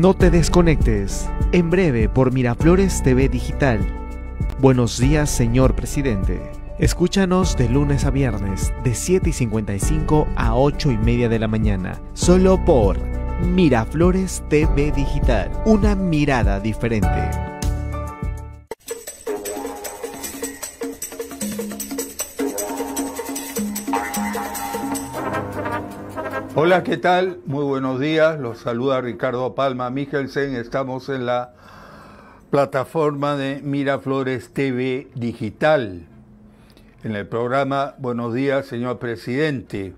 No te desconectes. En breve por Miraflores TV Digital. Buenos días, señor presidente. Escúchanos de lunes a viernes, de 7 y 55 a 8 y media de la mañana, solo por Miraflores TV Digital. Una mirada diferente. Hola, ¿qué tal? Muy buenos días. Los saluda Ricardo Palma Michelsen. Estamos en la plataforma de Miraflores TV Digital. En el programa Buenos días, señor presidente.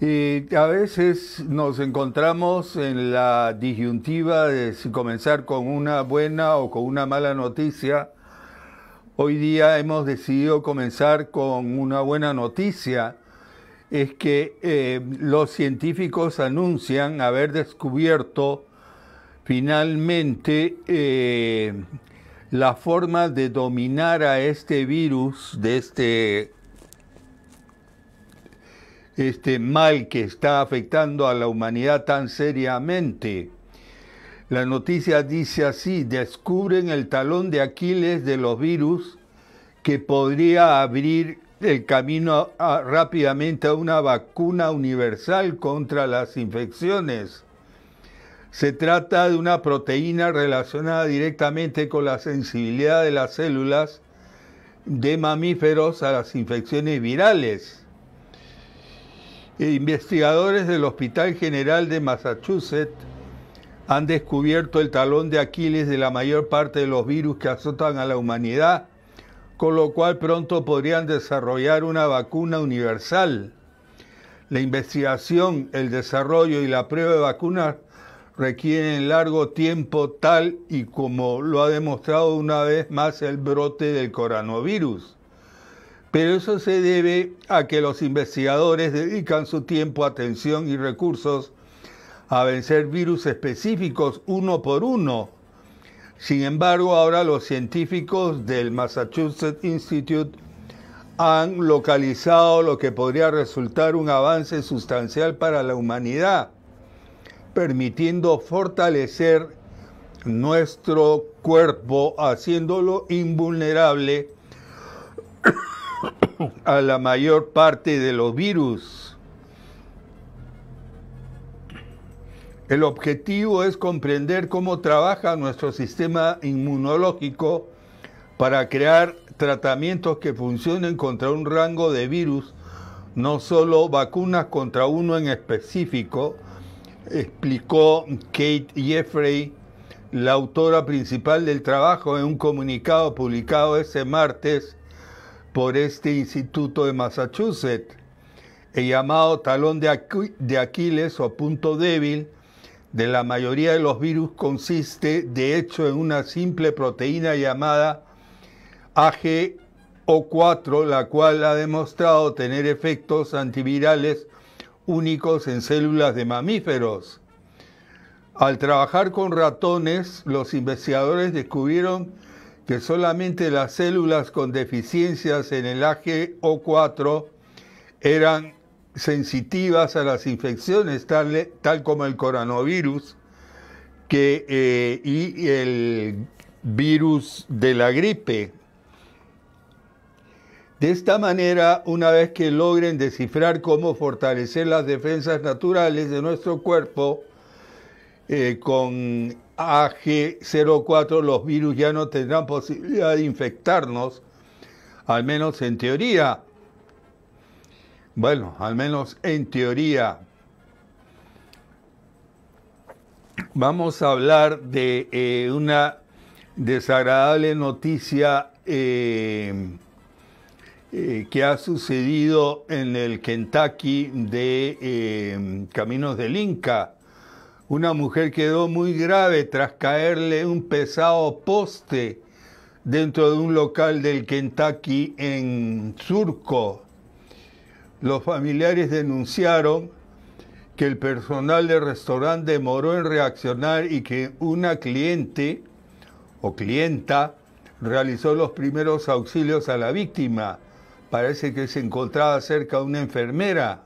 Y a veces nos encontramos en la disyuntiva de si comenzar con una buena o con una mala noticia. Hoy día hemos decidido comenzar con una buena noticia es que eh, los científicos anuncian haber descubierto finalmente eh, la forma de dominar a este virus, de este, este mal que está afectando a la humanidad tan seriamente. La noticia dice así, descubren el talón de Aquiles de los virus que podría abrir el camino rápidamente a una vacuna universal contra las infecciones. Se trata de una proteína relacionada directamente con la sensibilidad de las células de mamíferos a las infecciones virales. Investigadores del Hospital General de Massachusetts han descubierto el talón de Aquiles de la mayor parte de los virus que azotan a la humanidad con lo cual pronto podrían desarrollar una vacuna universal. La investigación, el desarrollo y la prueba de vacunas requieren largo tiempo tal y como lo ha demostrado una vez más el brote del coronavirus. Pero eso se debe a que los investigadores dedican su tiempo, atención y recursos a vencer virus específicos uno por uno sin embargo, ahora los científicos del Massachusetts Institute han localizado lo que podría resultar un avance sustancial para la humanidad, permitiendo fortalecer nuestro cuerpo, haciéndolo invulnerable a la mayor parte de los virus. El objetivo es comprender cómo trabaja nuestro sistema inmunológico para crear tratamientos que funcionen contra un rango de virus, no solo vacunas contra uno en específico, explicó Kate Jeffrey, la autora principal del trabajo, en un comunicado publicado ese martes por este instituto de Massachusetts. El llamado talón de Aquiles o punto débil de la mayoría de los virus consiste, de hecho, en una simple proteína llamada AGO4, la cual ha demostrado tener efectos antivirales únicos en células de mamíferos. Al trabajar con ratones, los investigadores descubrieron que solamente las células con deficiencias en el AGO4 eran sensitivas a las infecciones, tal, como el coronavirus eh, y el virus de la gripe. De esta manera, una vez que logren descifrar cómo fortalecer las defensas naturales de nuestro cuerpo, eh, con AG04 los virus ya no tendrán posibilidad de infectarnos, al menos en teoría, bueno, al menos en teoría. Vamos a hablar de eh, una desagradable noticia eh, eh, que ha sucedido en el Kentucky de Caminos del Inca. Una mujer quedó muy grave tras caerle un pesado poste dentro de un local del Kentucky en Surco los familiares denunciaron que el personal del restaurante demoró en reaccionar y que una cliente o clienta realizó los primeros auxilios a la víctima. Parece que se encontraba cerca de una enfermera.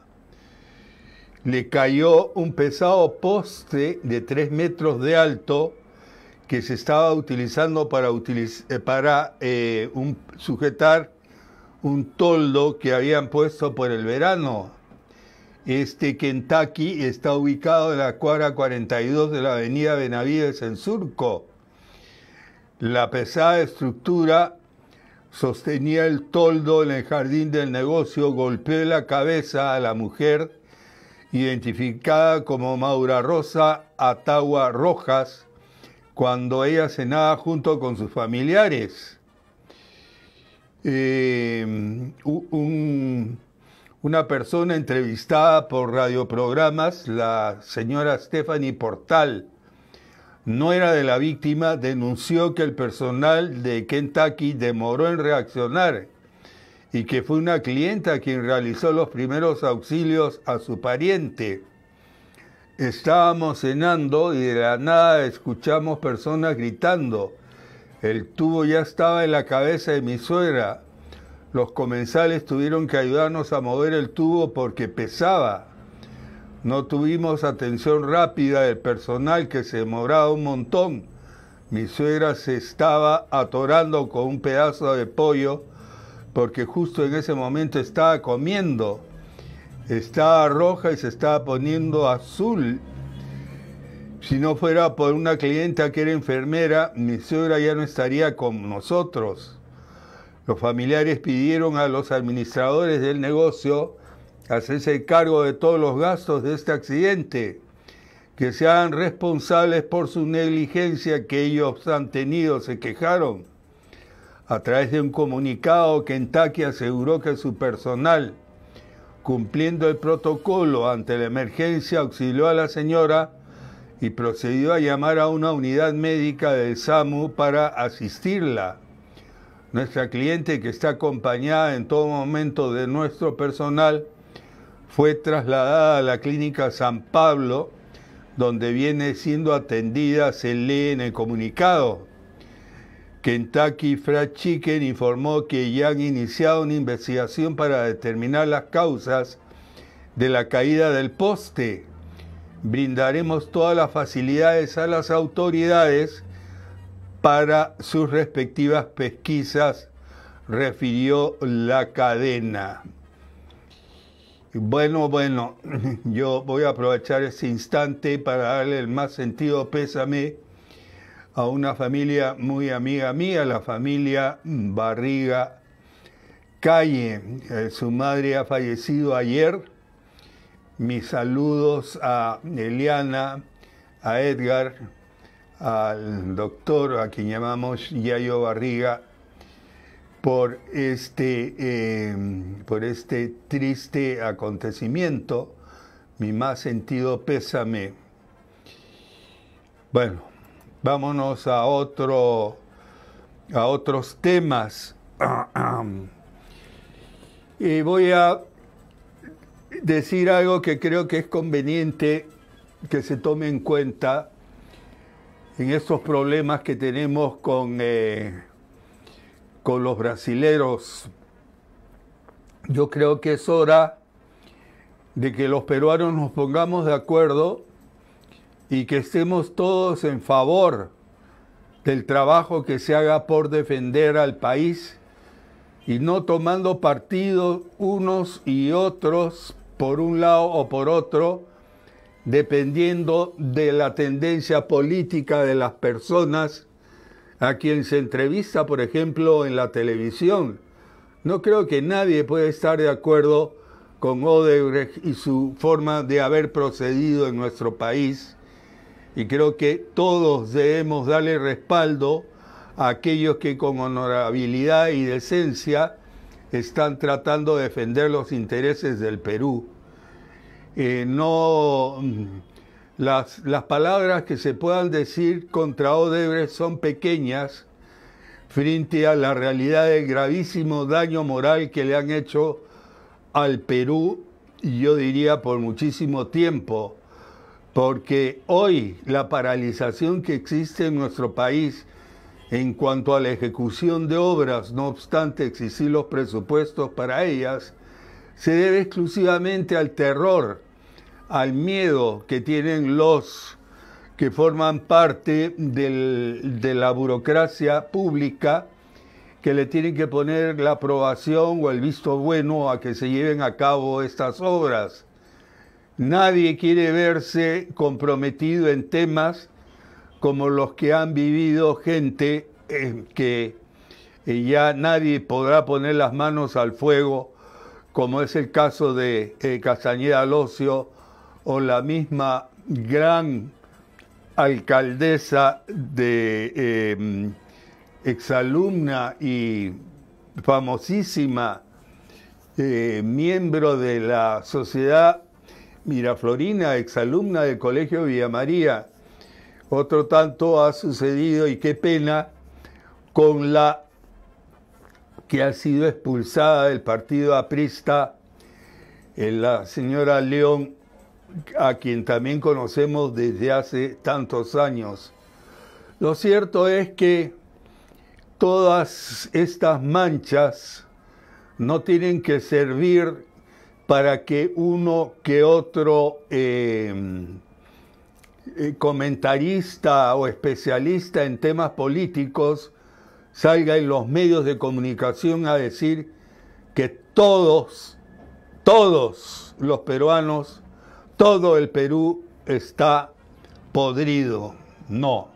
Le cayó un pesado poste de tres metros de alto que se estaba utilizando para, eh, para eh, un, sujetar un toldo que habían puesto por el verano. Este Kentucky está ubicado en la cuadra 42 de la avenida Benavides en Surco. La pesada estructura sostenía el toldo en el jardín del negocio, golpeó la cabeza a la mujer identificada como Maura Rosa Atagua Rojas cuando ella cenaba junto con sus familiares. Eh, una persona entrevistada por radioprogramas, la señora Stephanie Portal, no era de la víctima, denunció que el personal de Kentucky demoró en reaccionar y que fue una clienta quien realizó los primeros auxilios a su pariente. Estábamos cenando y de la nada escuchamos personas gritando, el tubo ya estaba en la cabeza de mi suegra. Los comensales tuvieron que ayudarnos a mover el tubo porque pesaba. No tuvimos atención rápida del personal que se demoraba un montón. Mi suegra se estaba atorando con un pedazo de pollo porque justo en ese momento estaba comiendo. Estaba roja y se estaba poniendo azul si no fuera por una clienta que era enfermera, mi suegra ya no estaría con nosotros. Los familiares pidieron a los administradores del negocio hacerse cargo de todos los gastos de este accidente, que sean responsables por su negligencia que ellos han tenido, se quejaron. A través de un comunicado, Kentucky aseguró que su personal, cumpliendo el protocolo ante la emergencia, auxilió a la señora y procedió a llamar a una unidad médica del SAMU para asistirla. Nuestra cliente, que está acompañada en todo momento de nuestro personal, fue trasladada a la clínica San Pablo, donde viene siendo atendida, se lee en el comunicado. Kentucky Fried Chicken informó que ya han iniciado una investigación para determinar las causas de la caída del poste brindaremos todas las facilidades a las autoridades para sus respectivas pesquisas, refirió la cadena. Bueno, bueno, yo voy a aprovechar este instante para darle el más sentido pésame a una familia muy amiga mía, la familia Barriga Calle. Eh, su madre ha fallecido ayer mis saludos a Eliana, a Edgar, al doctor, a quien llamamos Yayo Barriga, por este, em, por este triste acontecimiento, mi más sentido pésame. Bueno, vámonos a otro a otros temas. Y eh, voy a decir algo que creo que es conveniente que se tome en cuenta en estos problemas que tenemos con, eh, con los brasileros. Yo creo que es hora de que los peruanos nos pongamos de acuerdo y que estemos todos en favor del trabajo que se haga por defender al país y no tomando partido unos y otros por un lado o por otro, dependiendo de la tendencia política de las personas a quien se entrevista, por ejemplo, en la televisión. No creo que nadie pueda estar de acuerdo con Odebrecht y su forma de haber procedido en nuestro país. Y creo que todos debemos darle respaldo a aquellos que con honorabilidad y decencia están tratando de defender los intereses del Perú. Eh, no, mm, las, las palabras que se puedan decir contra Odebrecht son pequeñas frente a la realidad del gravísimo daño moral que le han hecho al Perú, yo diría por muchísimo tiempo, porque hoy la paralización que existe en nuestro país en cuanto a la ejecución de obras, no obstante existir los presupuestos para ellas, se debe exclusivamente al terror, al miedo que tienen los que forman parte de la burocracia pública, que le tienen que poner la aprobación o el visto bueno a que se lleven a cabo estas obras. Nadie quiere verse comprometido en temas como los que han vivido gente eh, que eh, ya nadie podrá poner las manos al fuego, como es el caso de eh, Castañeda Locio o la misma gran alcaldesa de exalumna y famosísima miembro de la sociedad Miraflorina, exalumna del Colegio Villa María, otro tanto ha sucedido, y qué pena, con la que ha sido expulsada del partido aprista, eh, la señora León, a quien también conocemos desde hace tantos años. Lo cierto es que todas estas manchas no tienen que servir para que uno que otro eh, eh, comentarista o especialista en temas políticos salga en los medios de comunicación a decir que todos, todos los peruanos, todo el Perú está podrido. No,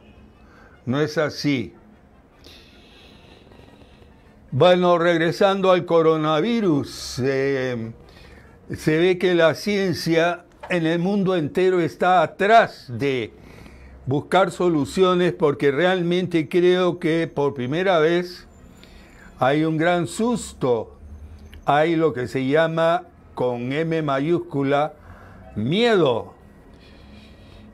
no es así. Bueno, regresando al coronavirus, eh, se ve que la ciencia en el mundo entero está atrás de buscar soluciones porque realmente creo que por primera vez hay un gran susto. Hay lo que se llama con M mayúscula miedo.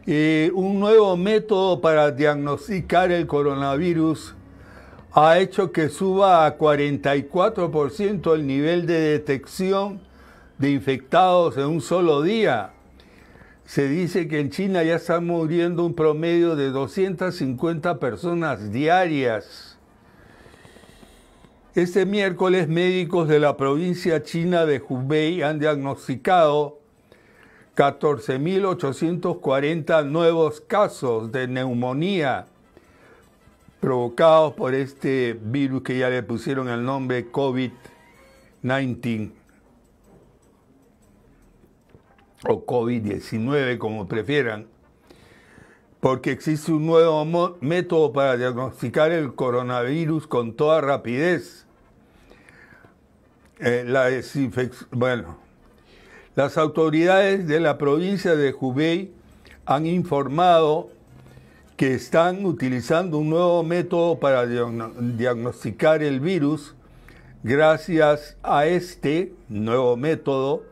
un nuevo método para diagnosticar el coronavirus ha hecho que suba a 44% el nivel de detección de infectados en un solo día. Se dice que en China ya están muriendo un promedio de 250 personas diarias. Este miércoles médicos de la provincia china de Hubei han diagnosticado 14.840 nuevos casos de neumonía provocados por este virus que ya le pusieron el nombre COVID-19 o COVID-19, como prefieran, porque existe un nuevo método para diagnosticar el coronavirus con toda rapidez. Eh, bueno, las autoridades de la provincia de Hubei han informado que están utilizando un nuevo método para diagnosticar el virus. Gracias a este nuevo método,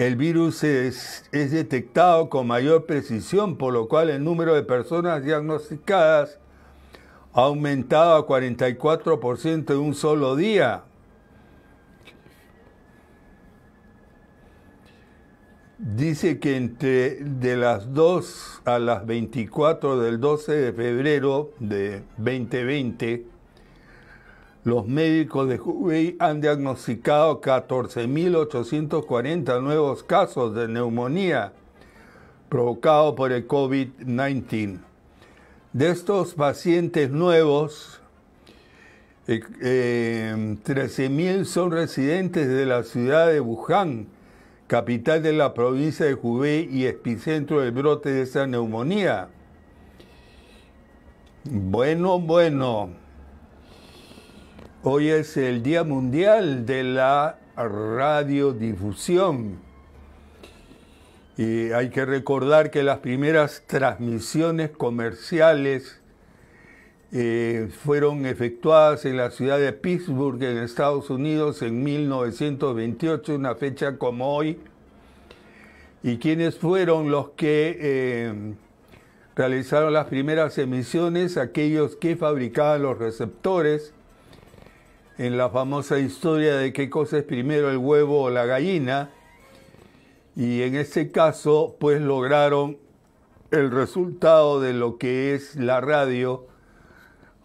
el virus es, detectado con mayor precisión, por lo cual el número de personas diagnosticadas ha aumentado a 44% en un solo día. Dice que entre de las 2 a las 24 del 12 de febrero de 2020, los médicos de Hubei han diagnosticado 14.840 nuevos casos de neumonía provocado por el COVID-19. De estos pacientes nuevos, 13.000 eh, eh, son residentes de la ciudad de Wuhan, capital de la provincia de Hubei y epicentro del brote de esa neumonía. Bueno, bueno, Hoy es el Día Mundial de la Radiodifusión. Y hay que recordar que las primeras transmisiones comerciales eh, fueron efectuadas en la ciudad de Pittsburgh, en Estados Unidos, en 1928, una fecha como hoy. ¿Y quiénes fueron los que eh, realizaron las primeras emisiones? Aquellos que fabricaban los receptores en la famosa historia de qué cosa es primero el huevo o la gallina. Y en ese caso, pues lograron el resultado de lo que es la radio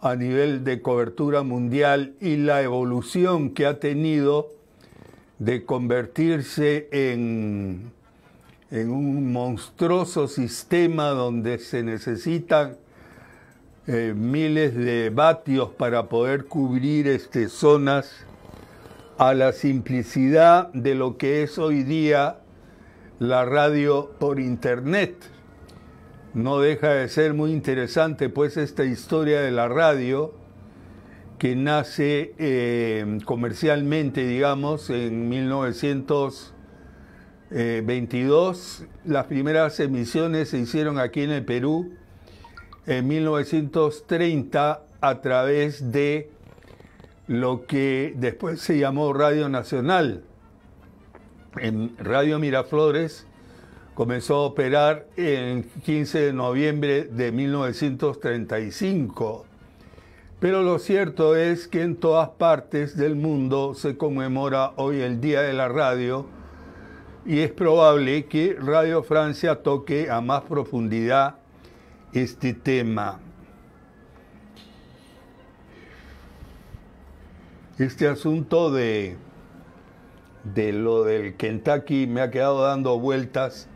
a nivel de cobertura mundial y la evolución que ha tenido de convertirse en, en un monstruoso sistema donde se necesitan eh, miles de vatios para poder cubrir este, zonas a la simplicidad de lo que es hoy día la radio por internet. No deja de ser muy interesante pues esta historia de la radio que nace eh, comercialmente, digamos, en 1922. Eh, Las primeras emisiones se hicieron aquí en el Perú en 1930 a través de lo que después se llamó Radio Nacional. En Radio Miraflores comenzó a operar el 15 de noviembre de 1935. Pero lo cierto es que en todas partes del mundo se conmemora hoy el Día de la Radio y es probable que Radio Francia toque a más profundidad este tema. Este asunto de, de lo del Kentucky me ha quedado dando vueltas.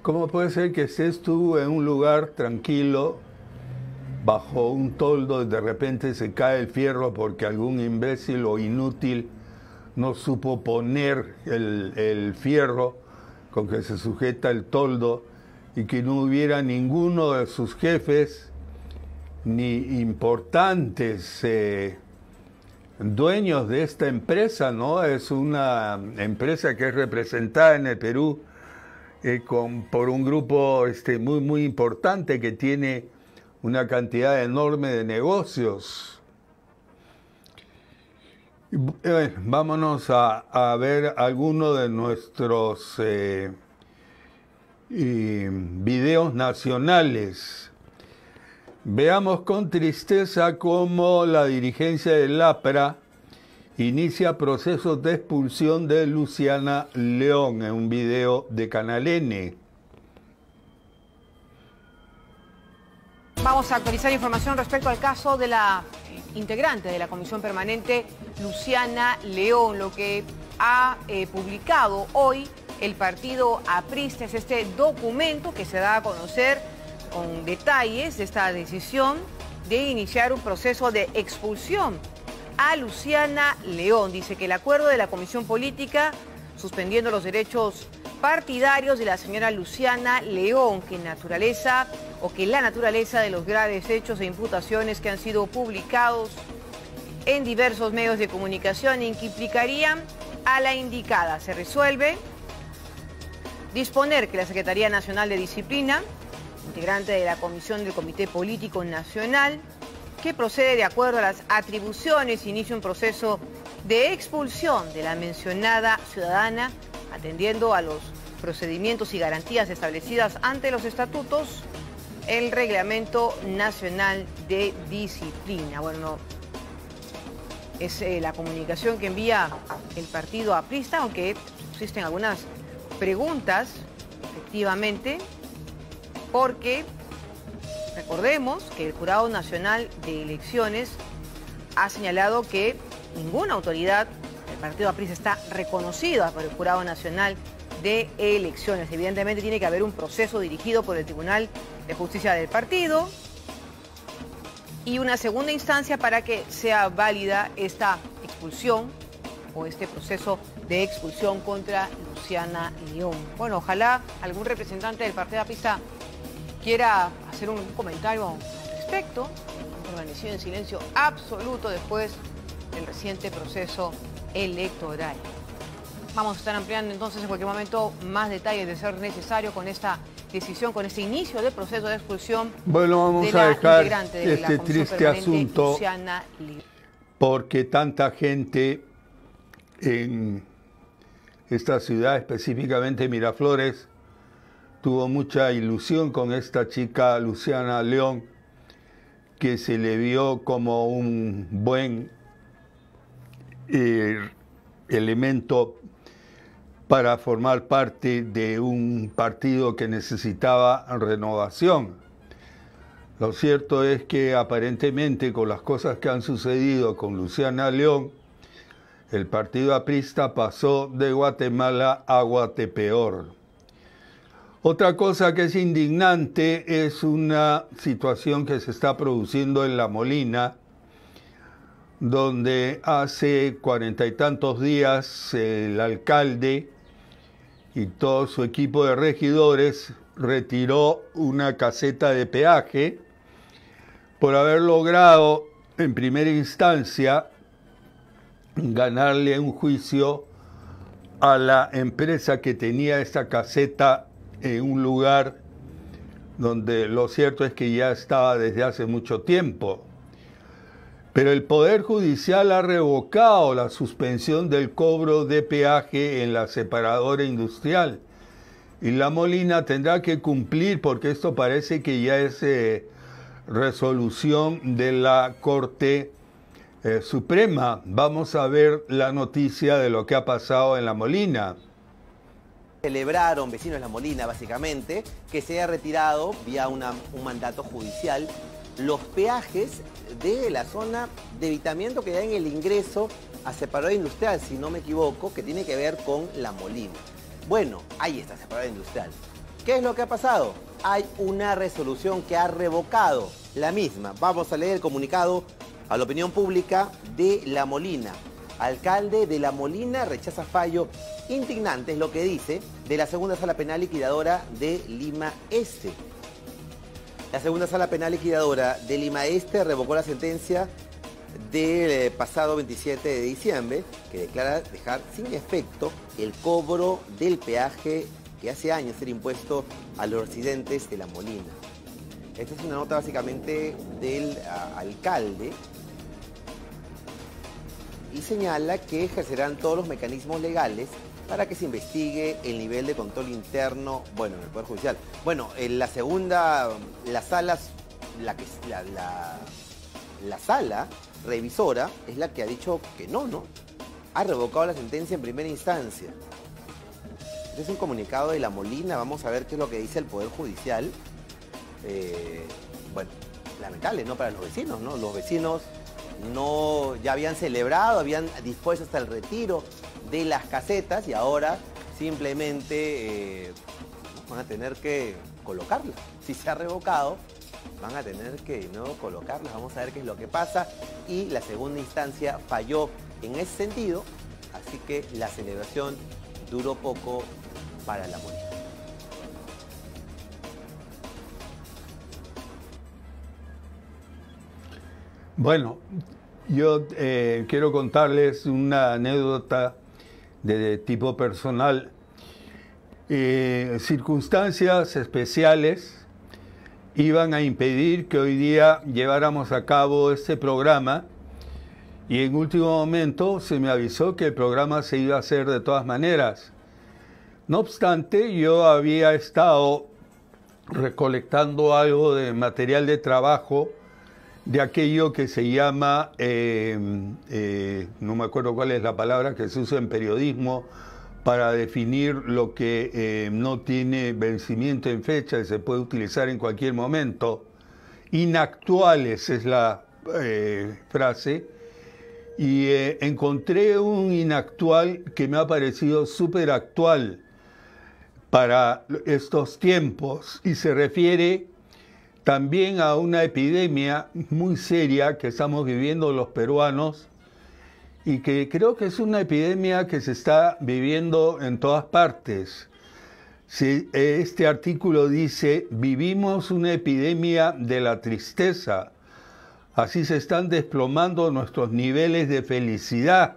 ¿Cómo puede ser que se tú en un lugar tranquilo, bajo un toldo, y de repente se cae el fierro porque algún imbécil o inútil no supo poner el, el fierro con que se sujeta el toldo y que no hubiera ninguno de sus jefes ni importantes eh, dueños de esta empresa, ¿no? Es una empresa que es representada en el Perú eh, con, por un grupo este, muy, muy importante que tiene una cantidad enorme de negocios. Eh, vámonos a, ver alguno de nuestros y videos nacionales. Veamos con tristeza cómo la dirigencia del APRA inicia procesos de expulsión de Luciana León en un video de Canal N. Vamos a actualizar información respecto al caso de la integrante de la Comisión Permanente, Luciana León, lo que ha eh, publicado hoy el partido aprista. Es este documento que se da a conocer con detalles de esta decisión de iniciar un proceso de expulsión a Luciana León. Dice que el acuerdo de la Comisión Política suspendiendo los derechos partidarios de la señora Luciana León, que naturaleza o que la naturaleza de los graves hechos e imputaciones que han sido publicados en diversos medios de comunicación y implicarían a la indicada. Se resuelve Disponer que la Secretaría Nacional de Disciplina, integrante de la Comisión del Comité Político Nacional, que procede de acuerdo a las atribuciones, inicie un proceso de expulsión de la mencionada ciudadana, atendiendo a los procedimientos y garantías establecidas ante los estatutos, el Reglamento Nacional de Disciplina. Bueno, es eh, la comunicación que envía el partido aprista, aunque existen algunas preguntas, efectivamente, porque recordemos que el Jurado Nacional de Elecciones ha señalado que ninguna autoridad del Partido Aprisa está reconocida por el Jurado Nacional de Elecciones. Evidentemente tiene que haber un proceso dirigido por el Tribunal de Justicia del Partido y una segunda instancia para que sea válida esta expulsión o este proceso de expulsión contra Luciana León. Bueno, ojalá algún representante del Partido Pista quiera hacer un comentario al respecto, organizado en silencio absoluto después del reciente proceso electoral. Vamos a estar ampliando entonces en cualquier momento más detalles de ser necesario con esta decisión, con este inicio del proceso de expulsión. Bueno, vamos a dejar este triste asunto porque tanta gente en esta ciudad, específicamente Miraflores, tuvo mucha ilusión con esta chica Luciana León, que se le vio como un buen eh, elemento para formar parte de un partido que necesitaba renovación. Lo cierto es que aparentemente con las cosas que han sucedido con Luciana León, el partido aprista pasó de Guatemala a Guatepeor. Otra cosa que es indignante es una situación que se está produciendo en La Molina, donde hace cuarenta y tantos días el alcalde y todo su equipo de regidores retiró una caseta de peaje por haber logrado en primera instancia ganarle un juicio a la empresa que tenía esta caseta en un lugar donde lo cierto es que ya estaba desde hace mucho tiempo. Pero el Poder Judicial ha revocado la suspensión del cobro de peaje en la separadora industrial. Y la Molina tendrá que cumplir porque esto parece que ya es eh, resolución de la Corte eh, Suprema, vamos a ver la noticia de lo que ha pasado en La Molina. Celebraron vecinos de La Molina, básicamente, que se haya retirado, vía un mandato judicial, los peajes de la zona de evitamiento que da en el ingreso a separado Industrial, si no me equivoco, que tiene que ver con La Molina. Bueno, ahí está Separada Industrial. ¿Qué es lo que ha pasado? Hay una resolución que ha revocado la misma. Vamos a leer el comunicado a la opinión pública de La Molina. Alcalde de La Molina rechaza fallo indignante, es lo que dice, de la segunda sala penal liquidadora de Lima Este. La segunda sala penal liquidadora de Lima Este revocó la sentencia del eh, pasado 27 de diciembre, que declara dejar sin efecto el cobro del peaje que hace años era impuesto a los residentes de La Molina. Esta es una nota básicamente del alcalde y señala que ejercerán todos los mecanismos legales para que se investigue el nivel de control interno, bueno, en el Poder Judicial. Bueno, en la segunda, las salas, la, que, la, sala revisora es la que ha dicho que no, ¿no? Ha revocado la sentencia en primera instancia. es un comunicado de La Molina, vamos a ver qué es lo que dice el Poder Judicial. Eh, bueno, lamentable, ¿no? Para los vecinos, ¿no? Los vecinos no, ya habían celebrado, habían dispuesto hasta el retiro de las casetas y ahora simplemente eh, van a tener que colocarlas. Si se ha revocado, van a tener que no colocarlas. Vamos a ver qué es lo que pasa. Y la segunda instancia falló en ese sentido, así que la celebración duró poco para la muerte. Bueno, yo eh, quiero contarles una anécdota de, tipo personal. Eh, circunstancias especiales iban a impedir que hoy día lleváramos a cabo este programa y en último momento se me avisó que el programa se iba a hacer de todas maneras. No obstante, yo había estado recolectando algo de material de trabajo de aquello que se llama, em, eh, no me acuerdo cuál es la palabra que se usa en periodismo para definir lo que em, no tiene vencimiento en fecha y se puede utilizar en cualquier momento. Inactuales es la eh, frase. Y eh, encontré un inactual que me ha parecido súper actual para estos tiempos y se refiere también a una epidemia muy seria que estamos viviendo los peruanos y que creo que es una epidemia que se está viviendo en todas partes. este artículo dice, vivimos una epidemia de la tristeza, así se están desplomando nuestros niveles de felicidad.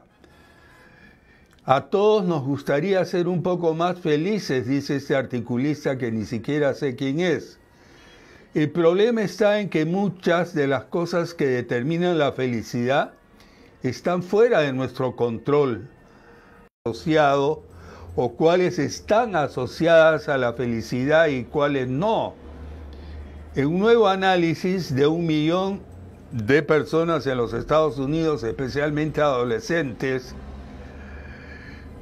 A todos nos gustaría ser un poco más felices, dice este articulista que ni siquiera sé quién es. El problema está en que muchas de las cosas que determinan la felicidad están fuera de nuestro control asociado o cuáles están asociadas a la felicidad y cuáles no. En un nuevo análisis de un millón de personas en los Estados Unidos, especialmente adolescentes,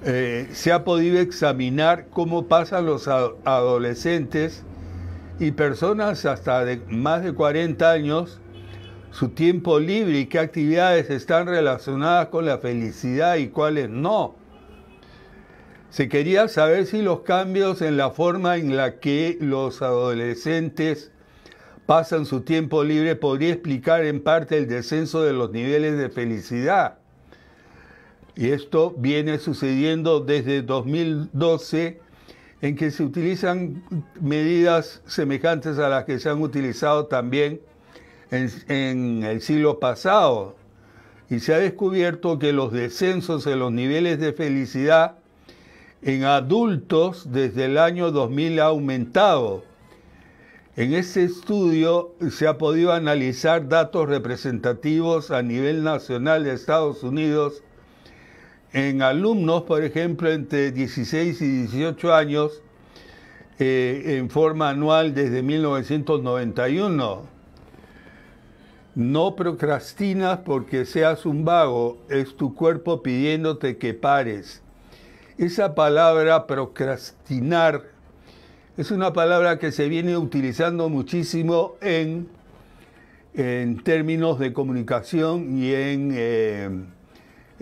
eh, se ha podido examinar cómo pasan los adolescentes y personas hasta de más de 40 años, su tiempo libre y qué actividades están relacionadas con la felicidad y cuáles no. Se quería saber si los cambios en la forma en la que los adolescentes pasan su tiempo libre podría explicar en parte el descenso de los niveles de felicidad. Y esto viene sucediendo desde 2012 en que se utilizan medidas semejantes a las que se han utilizado también en, el siglo pasado. Y se ha descubierto que los descensos en los niveles de felicidad en adultos desde el año 2000 ha aumentado. En este estudio se ha podido analizar datos representativos a nivel nacional de Estados Unidos en alumnos, por ejemplo, entre 16 y 18 años, eh, en forma anual desde 1991. No procrastinas porque seas un vago, es tu cuerpo pidiéndote que pares. Esa palabra procrastinar es una palabra que se viene utilizando muchísimo en, en términos de comunicación y en... Eh,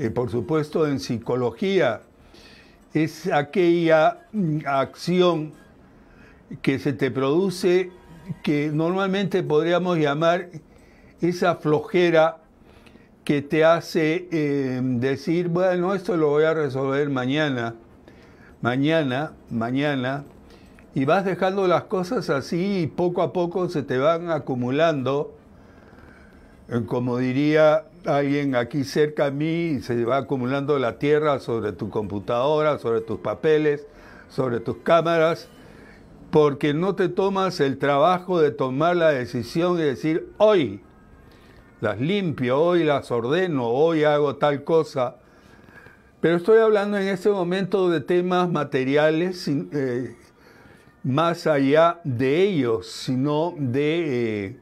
eh, por supuesto en psicología, es aquella mm, acción que se te produce que normalmente podríamos llamar esa flojera que te hace em, decir, bueno, esto lo voy a resolver mañana, mañana, mañana, y vas dejando las cosas así y poco a poco se te van acumulando, eh, como diría alguien aquí cerca a mí se va acumulando la tierra sobre tu computadora, sobre tus papeles, sobre tus cámaras, porque no te tomas el trabajo de tomar la decisión y decir, hoy las limpio, hoy las ordeno, hoy hago tal cosa. Pero estoy hablando en este momento de temas materiales, eh, más allá de ellos, sino de... Eh,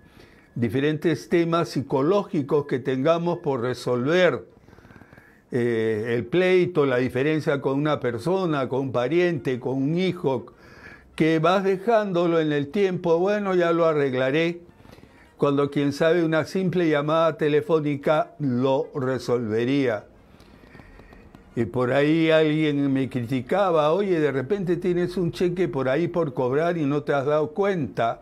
diferentes temas psicológicos que tengamos por resolver. Eh, el pleito, la diferencia con una persona, con un pariente, con un hijo, que vas dejándolo en el tiempo, bueno, ya lo arreglaré, cuando quien sabe una simple llamada telefónica lo resolvería. Y por ahí alguien me criticaba, oye, de repente tienes un cheque por ahí por cobrar y no te has dado cuenta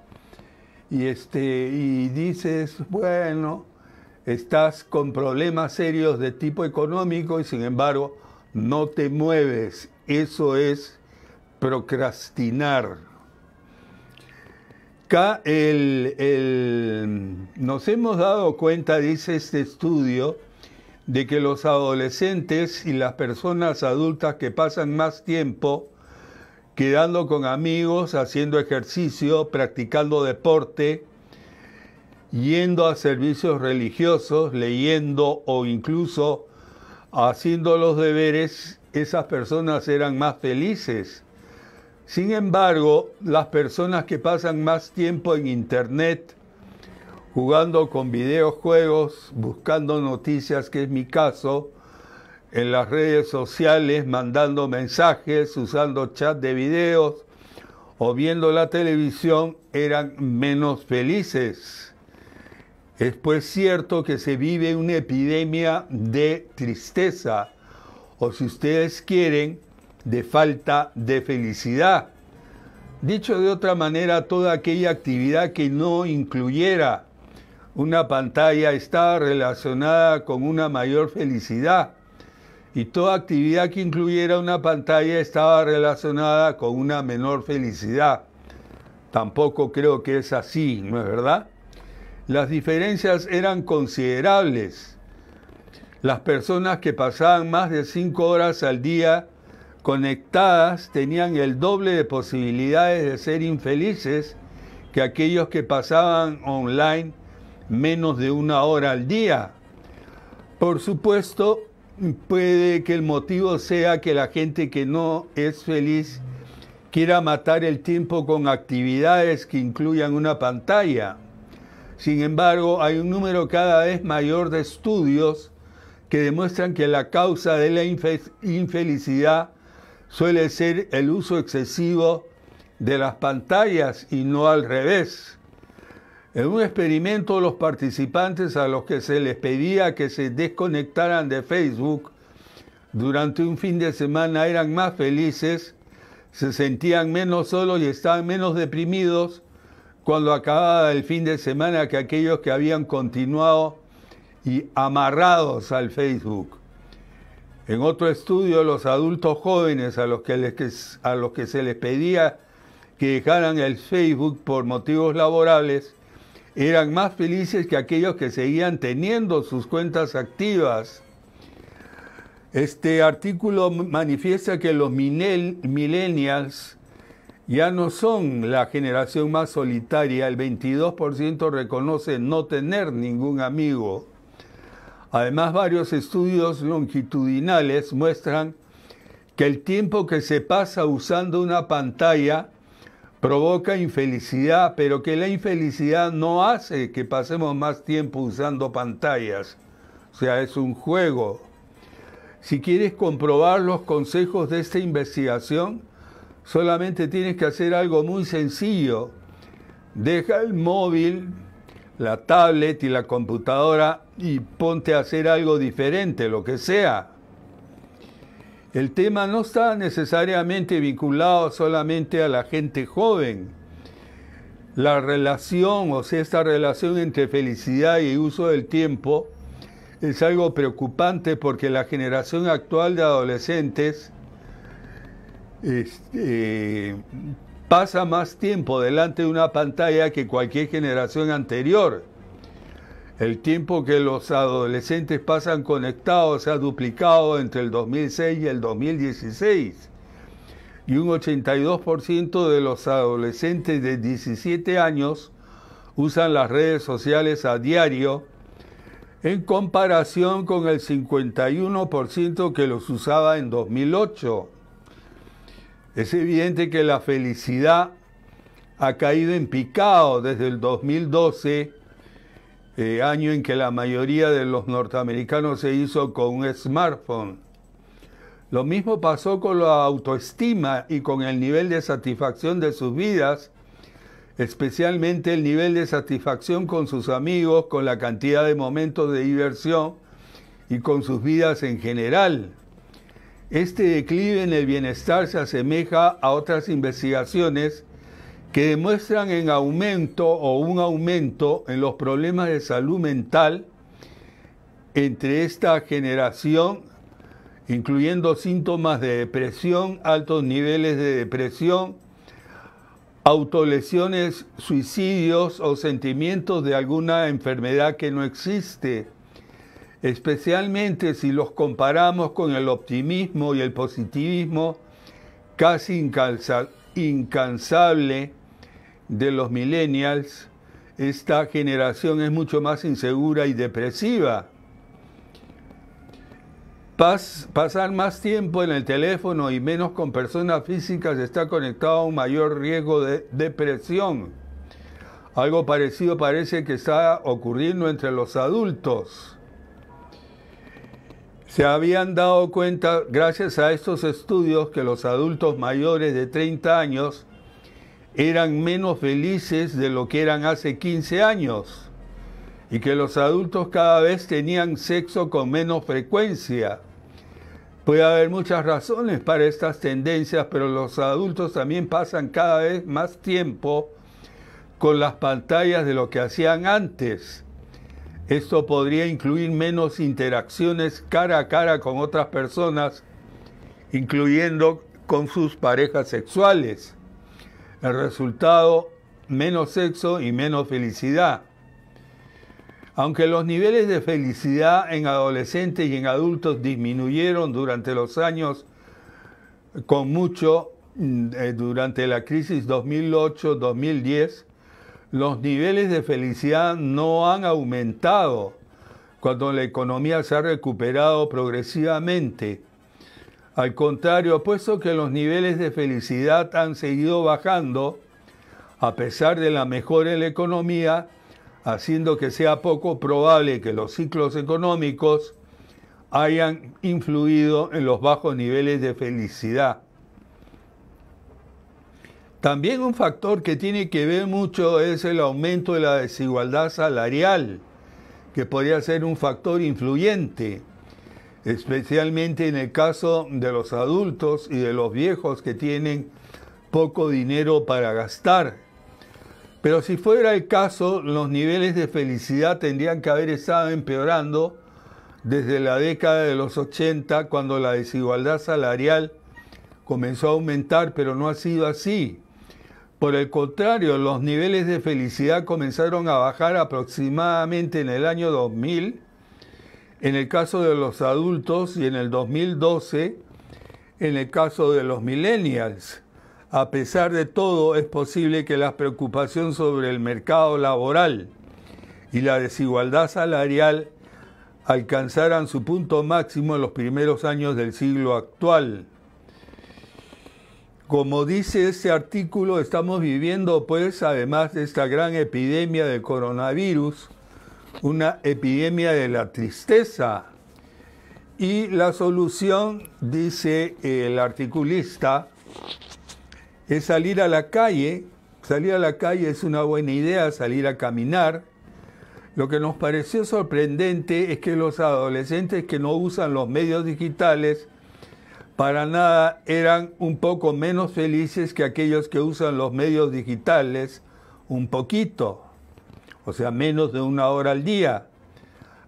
y, este, y dices, bueno, estás con problemas serios de tipo económico y sin embargo no te mueves. Eso es procrastinar. nos hemos dado cuenta, dice este estudio, de que los adolescentes y las personas adultas que pasan más tiempo quedando con amigos, haciendo ejercicio, practicando deporte, yendo a servicios religiosos, leyendo o incluso haciendo los deberes, esas personas eran más felices. Sin embargo, las personas que pasan más tiempo en Internet, jugando con videojuegos, buscando noticias, que es mi caso, en las redes sociales mandando mensajes, usando chat de videos o viendo la televisión eran menos felices. Es pues cierto que se vive una epidemia de tristeza o si ustedes quieren, de falta de felicidad. Dicho de otra manera, toda aquella actividad que no incluyera una pantalla está relacionada con una mayor felicidad y toda actividad que incluyera una pantalla estaba relacionada con una menor felicidad. Tampoco creo que es así, ¿no es verdad? Las diferencias eran considerables. Las personas que pasaban más de cinco horas al día conectadas tenían el doble de posibilidades de ser infelices que aquellos que pasaban online menos de una hora al día. Por supuesto, puede que el motivo sea que la gente que no es feliz quiera matar el tiempo con actividades que incluyan una pantalla. Sin embargo, hay un número cada vez mayor de estudios que demuestran que la causa de la infelicidad suele ser el uso excesivo de las pantallas y no al revés. En un experimento, los participantes a los que se les pedía que se desconectaran de Facebook durante un fin de semana eran más felices, se sentían menos solos y estaban menos deprimidos cuando acababa el fin de semana que aquellos que habían continuado y amarrados al Facebook. En otro estudio, los adultos jóvenes a los que, se les pedía que dejaran el Facebook por motivos laborales, eran más felices que aquellos que seguían teniendo sus cuentas activas. Este artículo manifiesta que los millennials ya no son la generación más solitaria, el 22% reconoce no tener ningún amigo. Además, varios estudios longitudinales muestran que el tiempo que se pasa usando una pantalla provoca infelicidad, pero que la infelicidad no hace que pasemos más tiempo usando pantallas. O sea, es un juego. Si quieres comprobar los consejos de esta investigación, solamente tienes que hacer algo muy sencillo. Deja el móvil, la tablet y la computadora y ponte a hacer algo diferente, lo que sea. El tema no está necesariamente vinculado solamente a la gente joven. La relación, o sea, esta relación entre felicidad y uso del tiempo es algo preocupante porque la generación actual de adolescentes este, pasa más tiempo delante de una pantalla que cualquier generación anterior el tiempo que los adolescentes pasan conectados se ha duplicado entre el 2006 y el 2016. Y un 82% de los adolescentes de 17 años usan las redes sociales a diario en comparación con el 51% que los usaba en 2008. Es evidente que la felicidad ha caído en picado desde el 2012 eh, año en que la mayoría de los norteamericanos se hizo con un smartphone. Lo mismo pasó con la autoestima y con el nivel de satisfacción de sus vidas, especialmente el nivel de satisfacción con sus amigos, con la cantidad de momentos de diversión y con sus vidas en general. Este declive en el bienestar se asemeja a otras investigaciones que demuestran en aumento o un aumento en los problemas de salud mental entre esta generación, incluyendo síntomas de depresión, altos niveles de depresión, autolesiones, suicidios o sentimientos de alguna enfermedad que no existe, especialmente si los comparamos con el optimismo y el positivismo casi incansable de los millennials, esta generación es mucho más insegura y depresiva. pasar más tiempo en el teléfono y menos con personas físicas está conectado a un mayor riesgo de depresión. Algo parecido parece que está ocurriendo entre los adultos. Se habían dado cuenta, gracias a estos estudios, que los adultos mayores de 30 años eran menos felices de lo que eran hace 15 años y que los adultos cada vez tenían sexo con menos frecuencia. Puede haber muchas razones para estas tendencias, pero los adultos también pasan cada vez más tiempo con las pantallas de lo que hacían antes. Esto podría incluir menos interacciones cara a cara con otras personas, incluyendo con sus parejas sexuales. El resultado, menos sexo y menos felicidad. Aunque los niveles de felicidad en adolescentes y en adultos disminuyeron durante los años con mucho mm, eh, durante la crisis 2008-2010, los niveles de felicidad no han aumentado cuando la economía se ha recuperado progresivamente al contrario, puesto que los niveles de felicidad han seguido bajando, a pesar de la mejora en la economía, haciendo que sea poco probable que los ciclos económicos hayan influido en los bajos niveles de felicidad. También un factor que tiene que ver mucho es el aumento de la desigualdad salarial, que podría ser un factor influyente especialmente en el caso de los adultos y de los viejos que tienen poco dinero para gastar. Pero si fuera el caso, los niveles de felicidad tendrían que haber estado empeorando desde la década de los 80, cuando la desigualdad salarial comenzó a aumentar, pero no ha sido así. Por el contrario, los niveles de felicidad comenzaron a bajar aproximadamente en el año 2000 en el caso de los adultos y en el 2012 en el caso de los millennials. A pesar de todo, es posible que las preocupaciones sobre el mercado laboral y la desigualdad salarial alcanzaran su punto máximo en los primeros años del siglo actual. Como dice este artículo, estamos viviendo pues, además de esta gran epidemia del coronavirus, una epidemia de la tristeza. Y la solución, dice el articulista, es salir a la calle. Salir a la calle es una buena idea, salir a caminar. Lo que nos pareció sorprendente es que los adolescentes que no usan los medios digitales para nada eran un poco menos felices que aquellos que usan los medios digitales un poquito o sea, menos de una hora al día.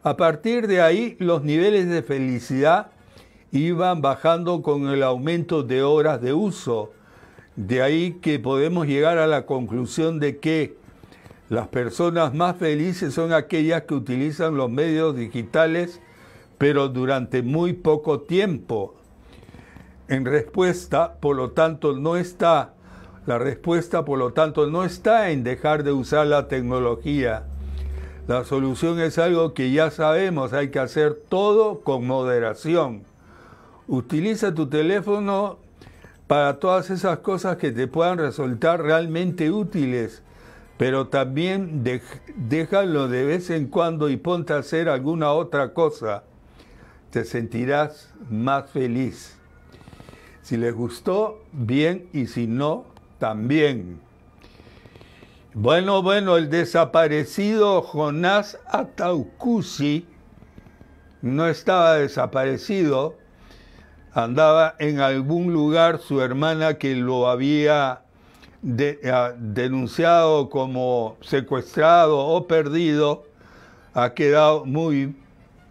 A partir de ahí, los niveles de felicidad iban bajando con el aumento de horas de uso. De ahí que podemos llegar a la conclusión de que las personas más felices son aquellas que utilizan los medios digitales, pero durante muy poco tiempo. En respuesta, por lo tanto, no está la respuesta, por lo tanto, no está en dejar de usar la tecnología. La solución es algo que ya sabemos, hay que hacer todo con moderación. Utiliza tu teléfono para todas esas cosas que te puedan resultar realmente útiles, pero también déjalo de vez en cuando y ponte a hacer alguna otra cosa. Te sentirás más feliz. Si les gustó, bien, y si no, también. Bueno, bueno, el desaparecido Jonás Ataucusi no estaba desaparecido, andaba en algún lugar su hermana que lo había eh, denunciado como secuestrado o perdido, ha quedado muy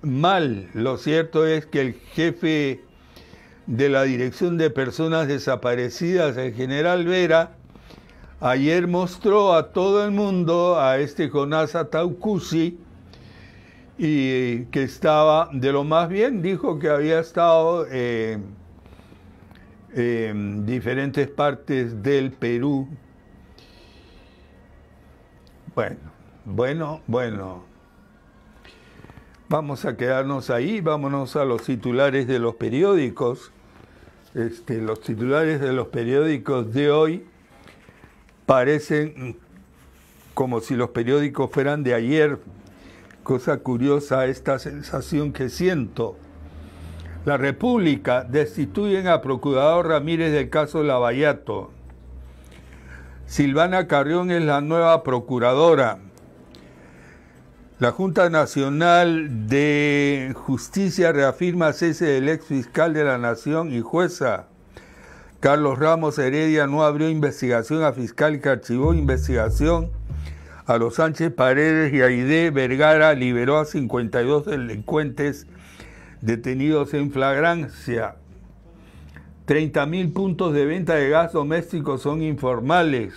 mal. Lo cierto es que el jefe de la Dirección de Personas Desaparecidas, el general Vera, ayer mostró a todo el mundo a este Jonasa Taucusi, y que estaba de lo más bien, dijo que había estado eh, en diferentes partes del Perú. Bueno, bueno, bueno. Vamos a quedarnos ahí, vámonos a los titulares de los periódicos los titulares de los periódicos de hoy parecen como si los periódicos fueran de ayer. Cosa curiosa esta sensación que siento. La República destituyen a Procurador Ramírez del caso Lavallato. Silvana Carrión es la nueva procuradora. La Junta Nacional de Justicia reafirma cese del ex fiscal de la Nación y jueza. Carlos Ramos Heredia no abrió investigación a fiscal que archivó investigación. A los Sánchez Paredes y Aide Vergara liberó a 52 delincuentes detenidos en flagrancia. 30.000 puntos de venta de gas doméstico son informales.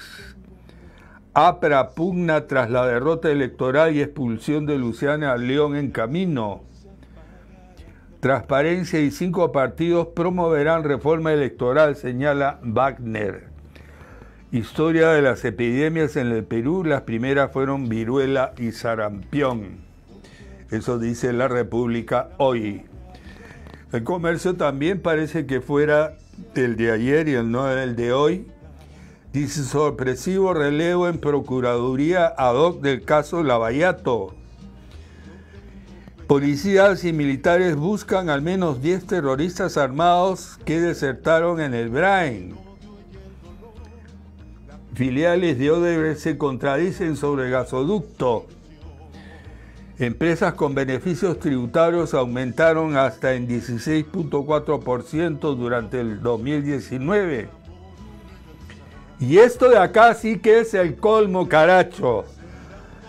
APRA pugna tras la derrota electoral y expulsión de Luciana León en camino. Transparencia y cinco partidos promoverán reforma electoral, señala Wagner. Historia de las epidemias en el Perú, las primeras fueron viruela y sarampión. Eso dice la República hoy. El comercio también parece que fuera el de ayer y el no el de hoy, Dice sorpresivo relevo en Procuraduría ad hoc del caso Lavallato. Policías y militares buscan al menos 10 terroristas armados que desertaron en el Brain. Filiales de Odebrecht se contradicen sobre el gasoducto. Empresas con beneficios tributarios aumentaron hasta en 16.4% durante el 2019. Y esto de acá sí que es el colmo, caracho.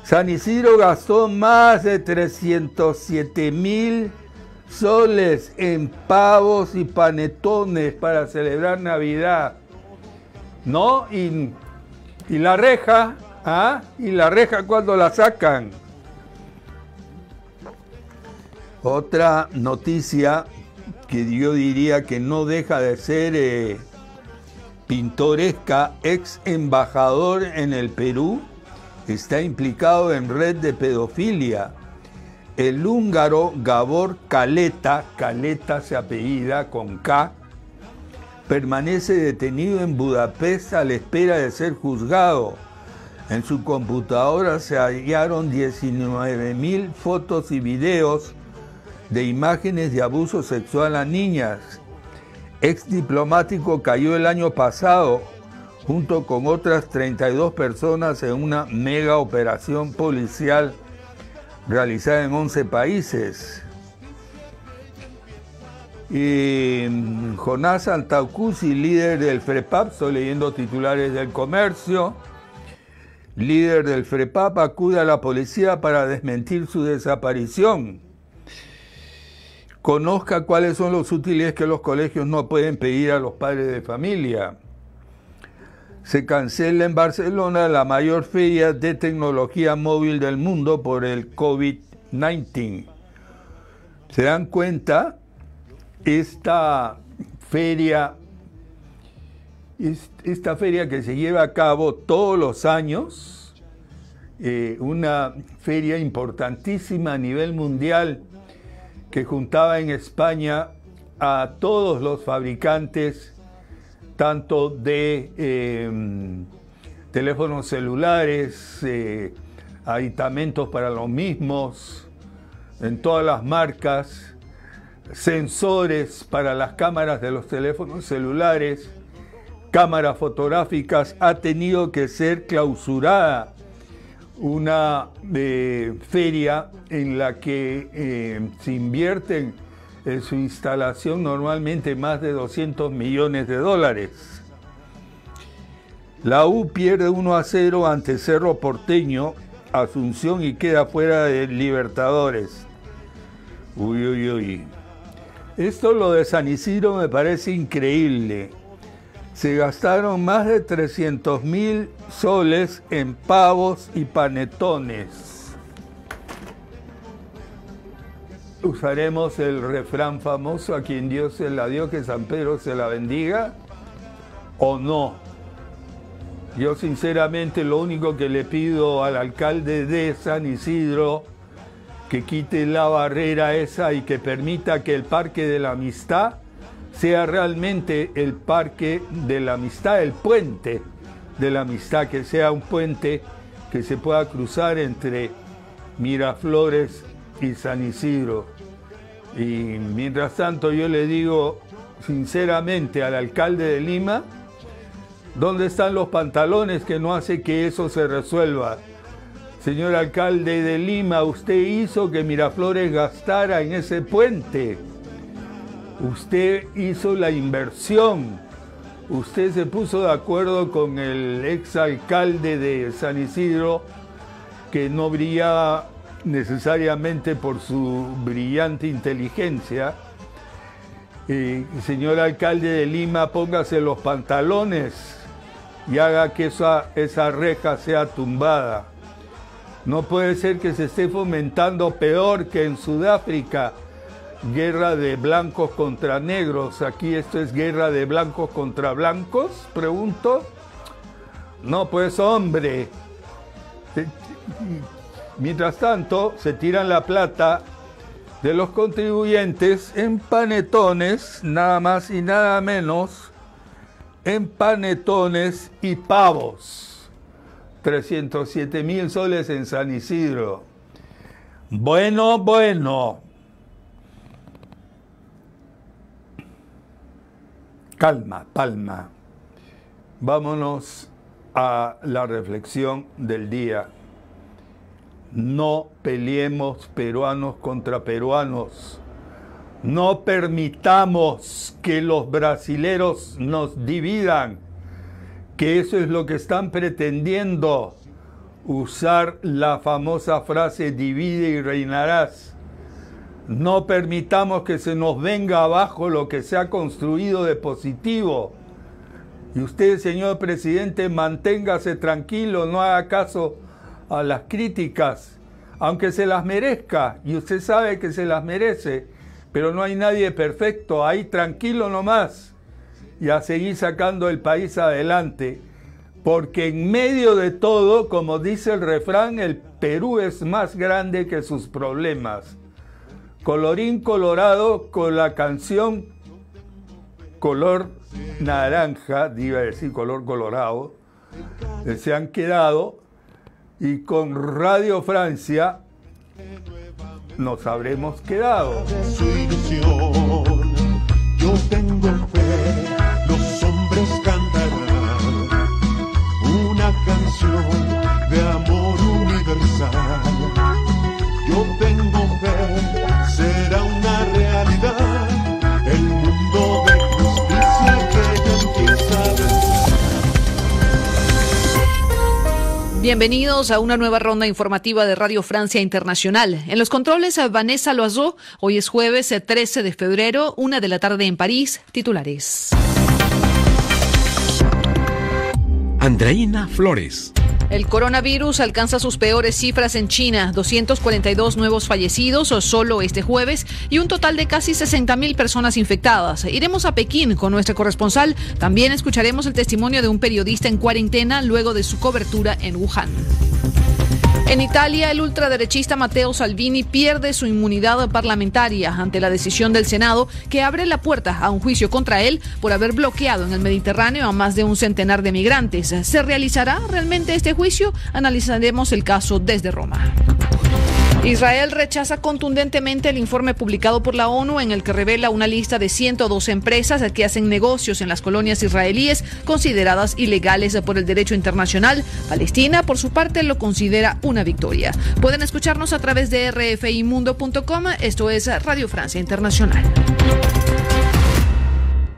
San Isidro gastó más de 307 mil soles en pavos y panetones para celebrar Navidad. ¿No? Y, la reja, ¿ah? Y la reja cuando la sacan. Otra noticia que yo diría que no deja de ser eh, pintoresca ex embajador en el Perú, está implicado en red de pedofilia. El húngaro Gabor Caleta, Caleta se apellida con K, permanece detenido en Budapest a la espera de ser juzgado. En su computadora se hallaron 19.000 fotos y videos de imágenes de abuso sexual a niñas ex diplomático cayó el año pasado junto con otras 32 personas en una mega operación policial realizada en 11 países. Y mm, Jonás Altaucusi, líder del FREPAP, estoy leyendo titulares del comercio, líder del FREPAP acude a la policía para desmentir su desaparición conozca cuáles son los útiles que los colegios no pueden pedir a los padres de familia. Se cancela en Barcelona la mayor feria de tecnología móvil del mundo por el COVID-19. ¿Se dan cuenta? Esta feria, esta feria que se lleva a cabo todos los años, eh, una feria importantísima a nivel mundial, que juntaba en España a todos los fabricantes, tanto de em, teléfonos celulares, eh, aditamentos para los mismos, en todas las marcas, sensores para las cámaras de los teléfonos celulares, cámaras fotográficas, ha tenido que ser clausurada una eh, feria en la que eh, se invierten en eh, su instalación normalmente más de 200 millones de dólares. La U pierde 1 a 0 ante Cerro Porteño, Asunción y queda fuera de Libertadores. Uy, uy, uy. Esto lo de San Isidro me parece increíble se gastaron más de 300 mil soles en pavos y panetones. Usaremos el refrán famoso a quien Dios se la dio, que San Pedro se la bendiga, o no. Yo sinceramente lo único que le pido al alcalde de San Isidro, que quite la barrera esa y que permita que el Parque de la Amistad sea realmente el parque de la amistad, el puente de la amistad, que sea un puente que se pueda cruzar entre Miraflores y San Isidro. Y mientras tanto yo le digo sinceramente al alcalde de Lima, ¿dónde están los pantalones que no hace que eso se resuelva? Señor alcalde de Lima, usted hizo que Miraflores gastara en ese puente. Usted hizo la inversión. Usted se puso de acuerdo con el exalcalde de San Isidro, que no brillaba necesariamente por su brillante inteligencia. Eh, señor alcalde de Lima, póngase los pantalones y haga que esa, esa reja sea tumbada. No puede ser que se esté fomentando peor que en Sudáfrica guerra de blancos contra negros. Aquí esto es guerra de blancos contra blancos, pregunto. No, pues hombre. Eh, mientras tanto, se tiran la plata de los contribuyentes en panetones, nada más y nada menos, en panetones y pavos. 307 mil soles en San Isidro. Bueno, bueno. Calma, palma. Vámonos a la reflexión del día. No peleemos peruanos contra peruanos. No permitamos que los brasileros nos dividan, que eso es lo que están pretendiendo, usar la famosa frase divide y reinarás. No permitamos que se nos venga abajo lo que se ha construido de positivo. Y usted, señor presidente, manténgase tranquilo, no haga caso a las críticas, aunque se las merezca, y usted sabe que se las merece, pero no hay nadie perfecto, ahí tranquilo nomás, y a seguir sacando el país adelante, porque en medio de todo, como dice el refrán, el Perú es más grande que sus problemas. Colorín colorado con la canción color naranja, iba a decir color colorado, eh, se han quedado y con Radio Francia nos habremos quedado. yo tengo fe, los hombres cantarán una canción de amor universal. Yo tengo Bienvenidos a una nueva ronda informativa de Radio Francia Internacional. En los controles, a Vanessa Loazó. Hoy es jueves 13 eh, de febrero, una de la tarde en París. Titulares. Andreina Flores. El coronavirus alcanza sus peores cifras en China, 242 nuevos fallecidos solo este jueves y un total de casi 60.000 personas infectadas. Iremos a Pekín con nuestra corresponsal. También escucharemos el testimonio de un periodista en cuarentena luego de su cobertura en Wuhan. En Italia, el ultraderechista Matteo Salvini pierde su inmunidad parlamentaria ante la decisión del Senado que abre la puerta a un juicio contra él por haber bloqueado en el Mediterráneo a más de un centenar de migrantes. ¿Se realizará realmente este juicio? Analizaremos el caso desde Roma. Israel rechaza contundentemente el informe publicado por la ONU en el que revela una lista de 102 empresas que hacen negocios en las colonias israelíes consideradas ilegales por el derecho internacional. Palestina, por su parte, lo considera una victoria. Pueden escucharnos a través de rfimundo.com. Esto es Radio Francia Internacional.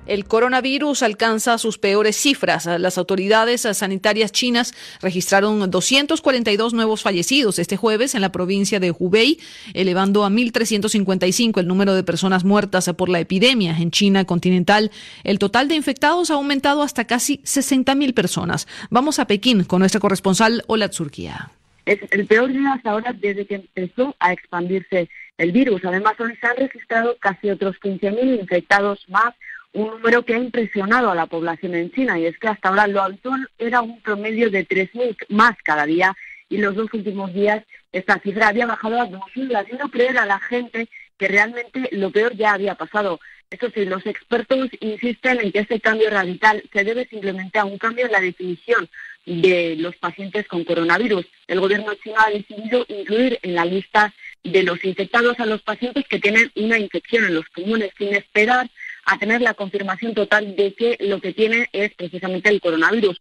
El coronavirus alcanza sus peores cifras. Las autoridades sanitarias chinas registraron 242 nuevos fallecidos este jueves en la provincia de Hubei, elevando a 1.355 el número de personas muertas por la epidemia. En China continental, el total de infectados ha aumentado hasta casi 60.000 personas. Vamos a Pekín con nuestra corresponsal Ola Tsurkia. Es el peor día hasta ahora desde que empezó a expandirse el virus. Además, hoy se han registrado casi otros 15.000 infectados más un número que ha impresionado a la población en China y es que hasta ahora lo alto era un promedio de 3.000 más cada día y los dos últimos días esta cifra había bajado a 2.000, haciendo creer a la gente que realmente lo peor ya había pasado. Eso sí, los expertos insisten en que este cambio radical se debe simplemente a un cambio en la definición de los pacientes con coronavirus. El gobierno chino ha decidido incluir en la lista de los infectados a los pacientes que tienen una infección en los comunes sin esperar a tener la confirmación total de que lo que tiene es precisamente el coronavirus.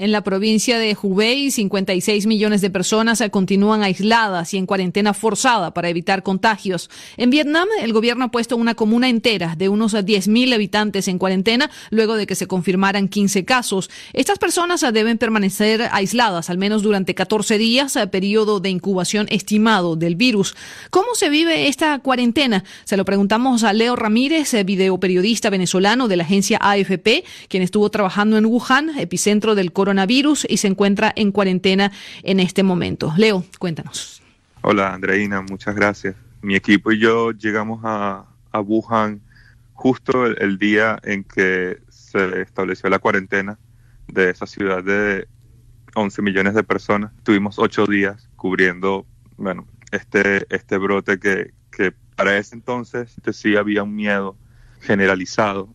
En la provincia de Hubei, 56 millones de personas continúan aisladas y en cuarentena forzada para evitar contagios. En Vietnam, el gobierno ha puesto una comuna entera de unos 10.000 habitantes en cuarentena luego de que se confirmaran 15 casos. Estas personas deben permanecer aisladas al menos durante 14 días, periodo de incubación estimado del virus. ¿Cómo se vive esta cuarentena? Se lo preguntamos a Leo Ramírez, videoperiodista venezolano de la agencia AFP, quien estuvo trabajando en Wuhan, epicentro del coronavirus coronavirus y se encuentra en cuarentena en este momento. Leo, cuéntanos. Hola, Andreina, muchas gracias. Mi equipo y yo llegamos a, Wuhan justo el, día en que se estableció la cuarentena de esa ciudad de 11 millones de personas. Tuvimos ocho días cubriendo, bueno, este, este brote que, que para ese entonces este sí había un miedo generalizado.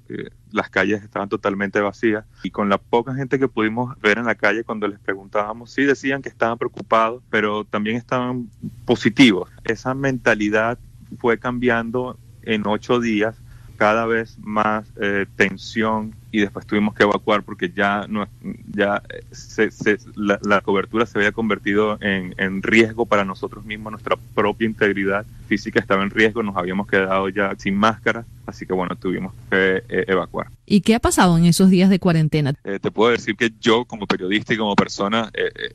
las calles estaban totalmente vacías y con la poca gente que pudimos ver en la calle cuando les preguntábamos, sí decían que estaban preocupados, pero también estaban positivos. Esa mentalidad fue cambiando en ocho días, cada vez más eh, tensión, y después tuvimos que evacuar porque ya, no, ya eh, la, cobertura se había convertido en, en, riesgo para nosotros mismos, nuestra propia integridad física estaba en riesgo, nos habíamos quedado ya sin máscara, así que bueno, tuvimos que eh, evacuar. ¿Y qué ha pasado en esos días de cuarentena? Eh, te puedo decir que yo como periodista y como persona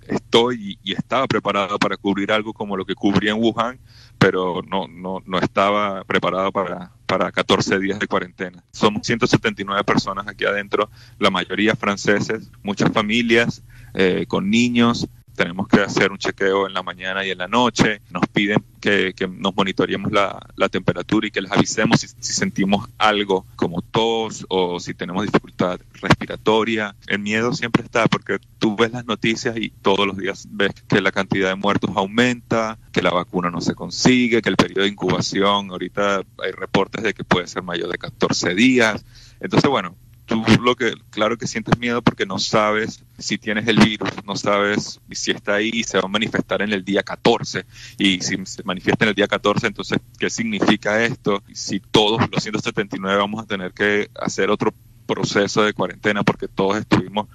estoy y, estaba preparado para cubrir algo como lo que cubrí en Wuhan, pero no, no, no estaba preparado para, para 14 días de cuarentena. Son 179 personas aquí adentro, la mayoría franceses, muchas familias eh, con niños. Tenemos que hacer un chequeo en la mañana y en la noche. Nos piden que, nos monitoreemos la, temperatura y que les avisemos si, si sentimos algo como tos o si tenemos dificultad respiratoria. El miedo siempre está porque tú ves las noticias y todos los días ves que la cantidad de muertos aumenta, que la vacuna no se consigue, que el periodo de incubación, ahorita hay reportes de que puede ser mayor de 14 días. Entonces, bueno, tú lo que, claro que sientes miedo porque no sabes si tienes el virus, no sabes si está ahí y se va a manifestar en el día 14. Y si se manifiesta en el día 14, entonces, ¿qué significa esto? Si todos los 179 vamos a tener que hacer otro proceso de cuarentena porque todos estuvimos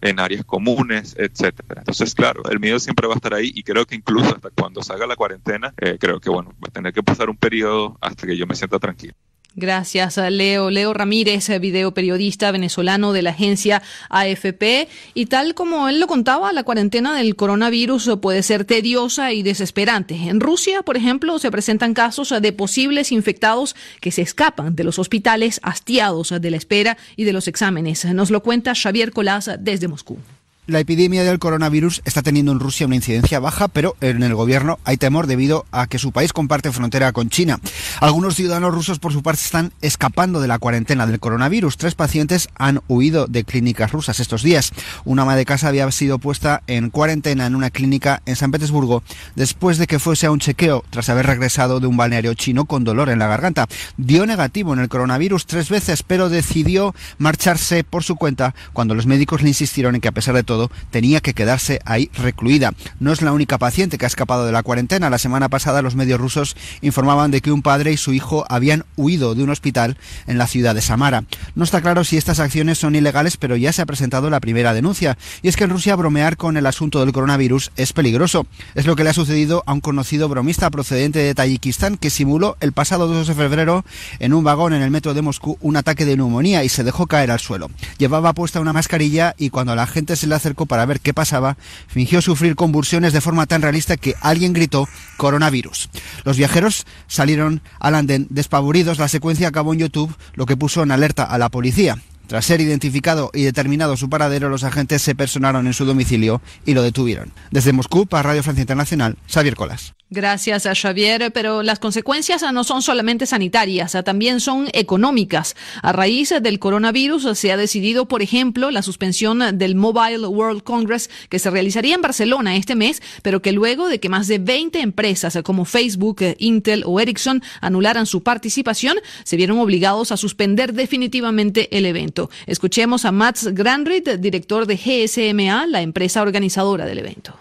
en áreas comunes, etcétera. Entonces, claro, el miedo siempre va a estar ahí y creo que incluso hasta cuando salga la cuarentena, eh, creo que bueno, va a tener que pasar un periodo hasta que yo me sienta tranquilo. Gracias, a eh, Leo. Leo Ramírez, eh, videoperiodista venezolano de la agencia AFP. Y tal como él lo contaba, la cuarentena del coronavirus puede ser tediosa y desesperante. En Rusia, por ejemplo, se presentan casos de posibles infectados que se escapan de los hospitales hastiados de la espera y de los exámenes. Nos lo cuenta Xavier Colás desde Moscú la epidemia del coronavirus está teniendo en Rusia una incidencia baja, pero en el gobierno hay temor debido a que su país comparte frontera con China. Algunos ciudadanos rusos, por su parte, están escapando de la cuarentena del coronavirus. Tres pacientes han huido de clínicas rusas estos días. Una ama de casa había sido puesta en cuarentena en una clínica en San Petersburgo después de que fuese a un chequeo tras haber regresado de un balneario chino con dolor en la garganta. Dio negativo en el coronavirus tres veces, pero decidió marcharse por su cuenta cuando los médicos le insistieron en que a pesar de todo, tenía que quedarse ahí recluida. No es la única paciente que ha escapado de la cuarentena. La semana pasada los medios rusos informaban de que un padre y su hijo habían huido de un hospital en la ciudad de Samara. No está claro si estas acciones son ilegales, pero ya se ha presentado la primera denuncia. Y es que en Rusia bromear con el asunto del coronavirus es peligroso. Es lo que le ha sucedido a un conocido bromista procedente de Tayikistán que simuló el pasado 2 de febrero en un vagón en el metro de Moscú un ataque de neumonía y se dejó caer al suelo. Llevaba puesta una mascarilla y cuando la gente se la acercó para ver qué pasaba, fingió sufrir convulsiones de forma tan realista que alguien gritó coronavirus. Los viajeros salieron al andén despavoridos, la secuencia acabó en YouTube, lo que puso en alerta a la policía. Tras ser identificado y determinado su paradero, los agentes se personaron en su domicilio y lo detuvieron. Desde Moscú, para Radio Francia Internacional, Xavier Colas. Gracias a Xavier, pero las consecuencias no son solamente sanitarias, ah, también son económicas. A raíz del coronavirus se ha decidido, por ejemplo, la suspensión del Mobile World Congress que se realizaría en Barcelona este mes, pero que luego de que más de 20 empresas ah, como Facebook, eh, Intel o Ericsson anularan su participación, se vieron obligados a suspender definitivamente el evento. Escuchemos a Mats Granrit, director de GSMA, la empresa organizadora del evento.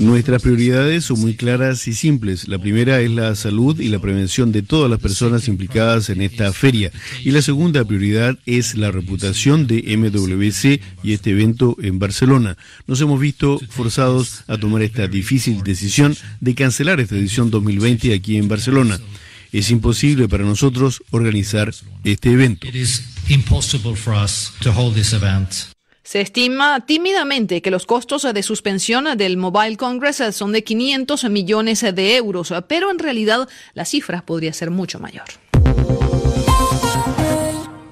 Nuestras prioridades son muy claras y simples. La primera es la salud y la prevención de todas las personas implicadas en esta feria. Y la segunda prioridad es la reputación de MWC y este evento en Barcelona. Nos hemos visto forzados a tomar esta difícil decisión de cancelar esta edición 2020 aquí en Barcelona. Es imposible para nosotros organizar este evento. Se estima tímidamente que los costos de suspensión del Mobile Congress son de 500 millones de euros, pero en realidad la cifra podría ser mucho mayor.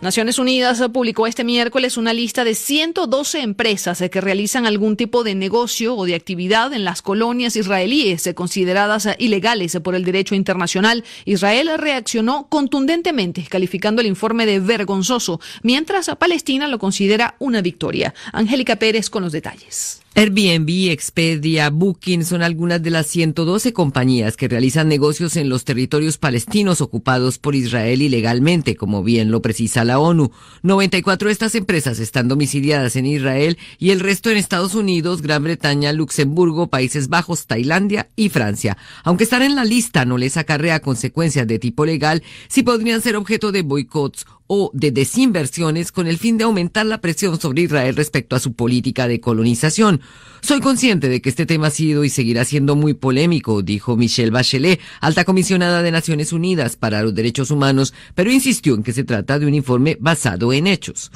Naciones Unidas publicó este miércoles una lista de 112 empresas que realizan algún tipo de negocio o de actividad en las colonias israelíes consideradas ilegales por el derecho internacional. Israel reaccionó contundentemente, calificando el informe de vergonzoso, mientras Palestina lo considera una victoria. Angélica Pérez con los detalles. Airbnb, Expedia, Booking son algunas de las 112 compañías que realizan negocios en los territorios palestinos ocupados por Israel ilegalmente, como bien lo precisa la ONU. 94 de estas empresas están domiciliadas en Israel y el resto en Estados Unidos, Gran Bretaña, Luxemburgo, Países Bajos, Tailandia y Francia. Aunque estar en la lista no les acarrea consecuencias de tipo legal, sí podrían ser objeto de boicots o de desinversiones con el fin de aumentar la presión sobre Israel respecto a su política de colonización. Soy consciente de que este tema ha sido y seguirá siendo muy polémico, dijo Michelle Bachelet, alta comisionada de Naciones Unidas para los Derechos Humanos, pero insistió en que se trata de un informe basado en hechos.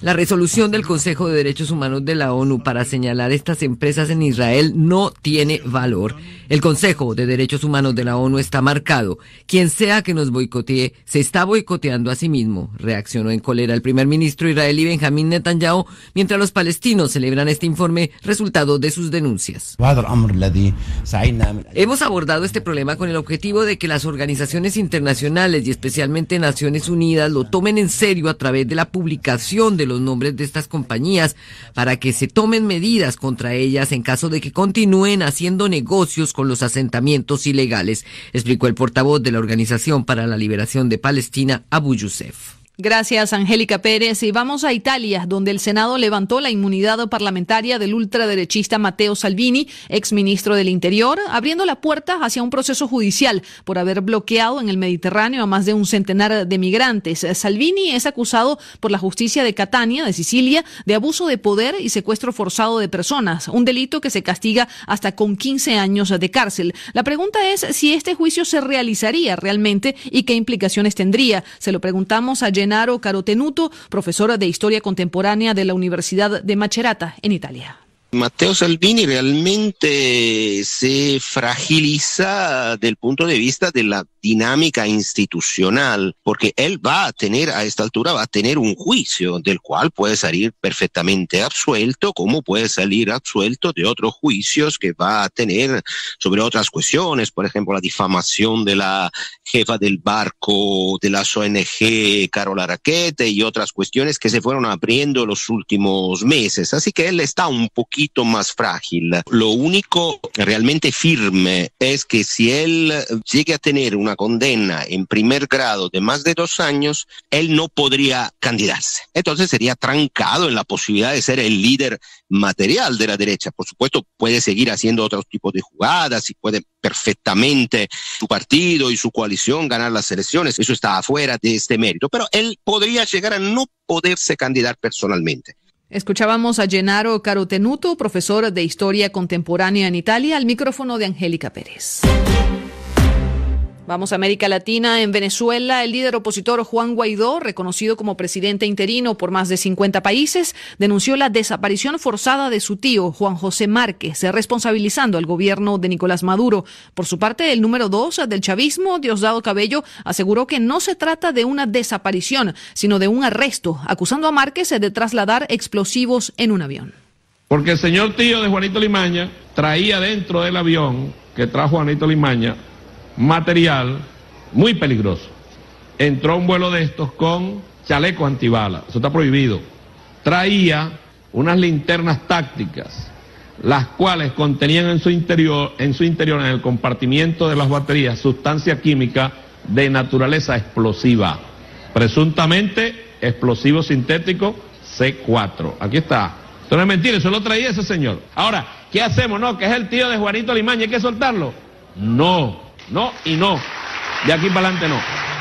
La resolución del Consejo de Derechos Humanos de la ONU para señalar estas empresas en Israel no tiene valor. El Consejo de Derechos Humanos de la ONU está marcado. Quien sea que nos boicotee se está boicoteando a sí mismo, reaccionó en cólera el primer ministro israelí Benjamín Netanyahu, mientras los palestinos celebran este informe resultado de sus denuncias. Hemos abordado este problema con el objetivo de que las organizaciones internacionales y especialmente Naciones Unidas lo tomen en serio a través de la publicación de los nombres de estas compañías para que se tomen medidas contra ellas en caso de que continúen haciendo negocios con los asentamientos ilegales, explicó el portavoz de la Organización para la Liberación de Palestina, Abu yusef Gracias, Angélica Pérez. Y vamos a Italia, donde el Senado levantó la inmunidad parlamentaria del ultraderechista Matteo Salvini, exministro del Interior, abriendo la puerta hacia un proceso judicial por haber bloqueado en el Mediterráneo a más de un centenar de migrantes. Salvini es acusado por la justicia de Catania, de Sicilia, de abuso de poder y secuestro forzado de personas, un delito que se castiga hasta con 15 años de cárcel. La pregunta es si este juicio se realizaría realmente y qué implicaciones tendría. Se lo preguntamos a Gennaro Carotenuto, profesora de Historia Contemporánea de la Universidad de Macerata, en Italia. Matteo Salvini realmente se fragiliza del punto de vista de la dinámica institucional, porque él va a tener, a esta altura va a tener un juicio del cual puede salir perfectamente absuelto, como puede salir absuelto de otros juicios que va a tener sobre otras cuestiones, por ejemplo, la difamación de la jefa del barco de las ONG, Carola Raquete, y otras cuestiones que se fueron abriendo los últimos meses. Así que él está un poquito más frágil. Lo único realmente firme es que si él llegue a tener una condena en primer grado de más de dos años, él no podría candidarse. Entonces sería trancado en la posibilidad de ser el líder material de la derecha. Por supuesto, puede seguir haciendo otros tipos de jugadas y puede perfectamente su partido y su coalición ganar las elecciones. Eso está afuera de este mérito. Pero él podría llegar a no poderse candidar personalmente. Escuchábamos a Gennaro Carotenuto, profesor de Historia Contemporánea en Italia, al micrófono de Angélica Pérez. Vamos a América Latina. En Venezuela, el líder opositor Juan Guaidó, reconocido como presidente interino por más de 50 países, denunció la desaparición forzada de su tío, Juan José Márquez, responsabilizando al gobierno de Nicolás Maduro. Por su parte, el número dos del chavismo, Diosdado Cabello, aseguró que no se trata de una desaparición, sino de un arresto, acusando a Márquez de trasladar explosivos en un avión. Porque el señor tío de Juanito Limaña traía dentro del avión que trajo Juanito Limaña material muy peligroso. Entró un vuelo de estos con chaleco antibala, eso está prohibido. Traía unas linternas tácticas, las cuales contenían en su interior, en su interior, en el compartimiento de las baterías, sustancia química de naturaleza explosiva, presuntamente explosivo sintético C4. Aquí está. Esto no es mentira, eso lo traía ese señor. Ahora, ¿qué hacemos? No, que es el tío de Juanito Limaña, hay que soltarlo. No, no y no. De aquí para adelante no.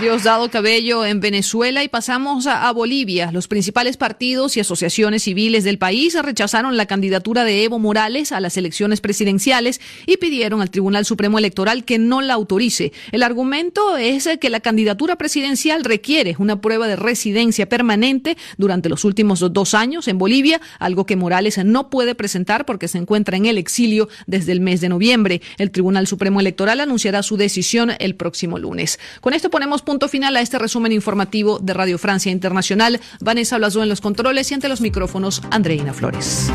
Diosdado Cabello en Venezuela y pasamos a, Bolivia. Los principales partidos y asociaciones civiles del país rechazaron la candidatura de Evo Morales a las elecciones presidenciales y pidieron al Tribunal Supremo Electoral que no la autorice. El argumento es que la candidatura presidencial requiere una prueba de residencia permanente durante los últimos dos años en Bolivia, algo que Morales no puede presentar porque se encuentra en el exilio desde el mes de noviembre. El Tribunal Supremo Electoral anunciará su decisión el próximo lunes. Con esto ponemos punto final a este resumen informativo de Radio Francia Internacional. Vanessa Blasú en los controles y ante los micrófonos Andreina Flores.